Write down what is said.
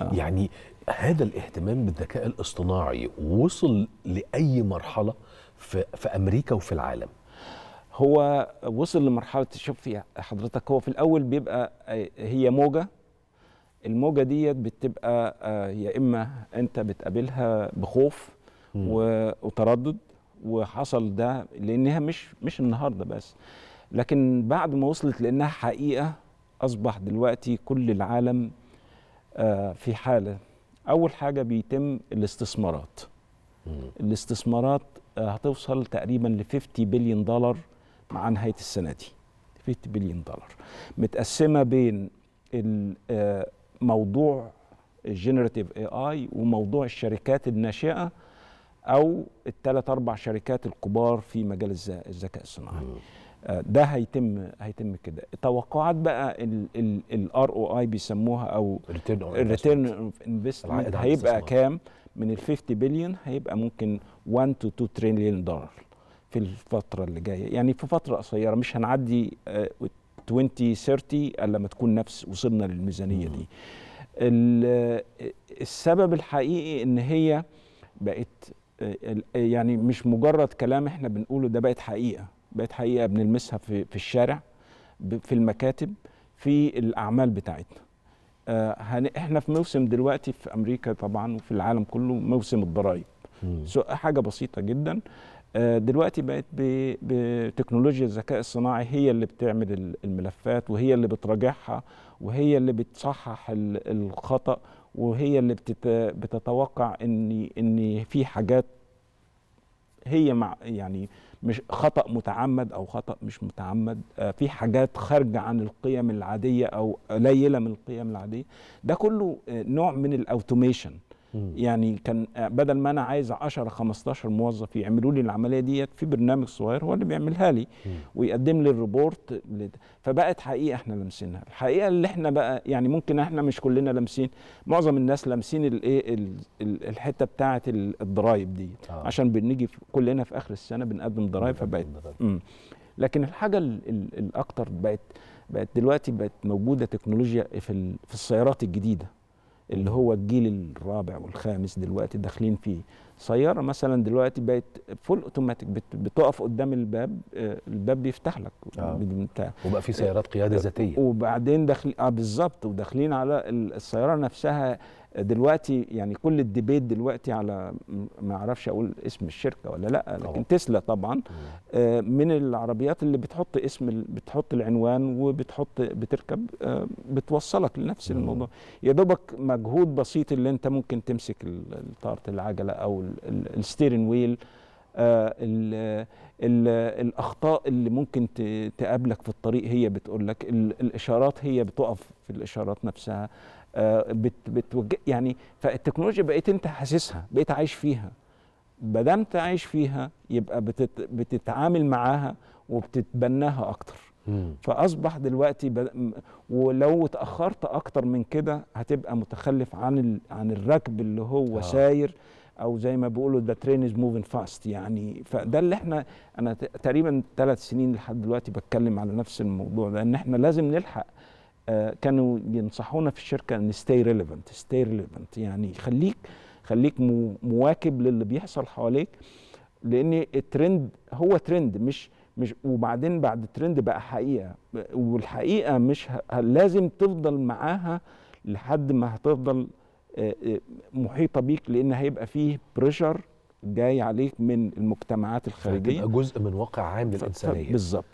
آه. يعني هذا الاهتمام بالذكاء الاصطناعي وصل لاي مرحله في, في امريكا وفي العالم هو وصل لمرحله شوف حضرتك هو في الاول بيبقى آه، هي موجه الموجه ديت بتبقى آه، يا اما انت بتقابلها بخوف م. وتردد وحصل ده لانها مش مش النهارده بس لكن بعد ما وصلت لانها حقيقه اصبح دلوقتي كل العالم آه، في حاله اول حاجه بيتم الاستثمارات الاستثمارات آه، هتوصل تقريبا ل 50 بليون دولار مع نهايه السنه دي 50 بليون دولار متقسمه بين آه، موضوع الجنراتيف اي اي وموضوع الشركات الناشئه او الثلاث اربع شركات الكبار في مجال الذكاء الصناعي آه، ده هيتم هيتم كده توقعات بقى الار او اي بيسموها او الريتيرن اوف انفستمنت هيبقى كام من ال 50 بليون هيبقى ممكن 1 تو 2 تريليون دولار في الفتره اللي جايه يعني في فتره قصيره مش هنعدي 30 آه، الا ما تكون نفس وصلنا للميزانيه دي آه، السبب الحقيقي ان هي بقت يعني مش مجرد كلام احنا بنقوله ده بقت حقيقه بقت حقيقه بنلمسها في, في الشارع في المكاتب في الاعمال بتاعتنا آه احنا في موسم دلوقتي في امريكا طبعا وفي العالم كله موسم الضرائب حاجه بسيطه جدا آه، دلوقتي بقت بتكنولوجيا الذكاء الصناعي هي اللي بتعمل الملفات وهي اللي بتراجعها وهي اللي بتصحح الخطأ وهي اللي بتتوقع ان ان في حاجات هي مع يعني مش خطا متعمد او خطا مش متعمد آه، في حاجات خارجه عن القيم العاديه او قليله من القيم العاديه ده كله آه، نوع من الاوتوميشن يعني كان آه، بدل ما انا عايز 10 15 موظف يعملوا لي العمليه ديت في برنامج صغير هو اللي بيعملها لي ويقدم لي الريبورت فبقت حقيقه احنا لامسينها الحقيقه اللي احنا بقى يعني ممكن احنا مش كلنا لامسين معظم الناس لامسين الايه الحته بتاعه الضرايب دي آه. عشان بنيجي كلنا في اخر السنه بنقدم ضرايب فبقت لكن الحاجه الاكثر بقت بقت دلوقتي بقت موجوده تكنولوجيا في في السيارات الجديده اللي هو الجيل الرابع والخامس دلوقتي داخلين فيه سياره مثلا دلوقتي بقت فول اوتوماتيك بتقف قدام الباب آه، الباب بيفتح لك آه. وبقى في سيارات قياده آه، ذاتيه وبعدين داخل اه بالظبط وداخلين على السياره نفسها دلوقتي يعني كل الديبيت دلوقتي على ما اعرفش اقول اسم الشركه ولا لا لكن تسلا طبعا آه من العربيات اللي بتحط اسم بتحط العنوان وبتحط بتركب آه بتوصلك لنفس مم. الموضوع يا دوبك مجهود بسيط اللي انت ممكن تمسك طاره العجله او الستيرن ويل آه، الاخطاء اللي ممكن تقابلك في الطريق هي بتقول لك الاشارات هي بتقف في الاشارات نفسها آه، بت بتوجه يعني فالتكنولوجيا بقيت انت حاسسها بقيت عايش فيها ما دامت عايش فيها يبقى بتت بتتعامل معاها وبتتبناها اكتر فاصبح دلوقتي ب... ولو اتاخرت اكتر من كده هتبقى متخلف عن ال... عن الركب اللي هو آه. ساير او زي ما بيقولوا ذا ترين از موفينج فاست يعني فده اللي احنا انا تقريبا ثلاث سنين لحد دلوقتي بتكلم على نفس الموضوع ده ان احنا لازم نلحق آه، كانوا ينصحونا في الشركه ان ستي ريليفنت ستي ريليفنت يعني خليك خليك مواكب للي بيحصل حواليك لان الترند هو ترند مش مش وبعدين بعد ترند بقى حقيقه والحقيقه مش لازم تفضل معاها لحد ما هتفضل آه، آه، محيطه بيك لان هيبقى فيه بريشر جاي عليك من المجتمعات الخارجيه جزء من واقع عام للانسانيه بالظبط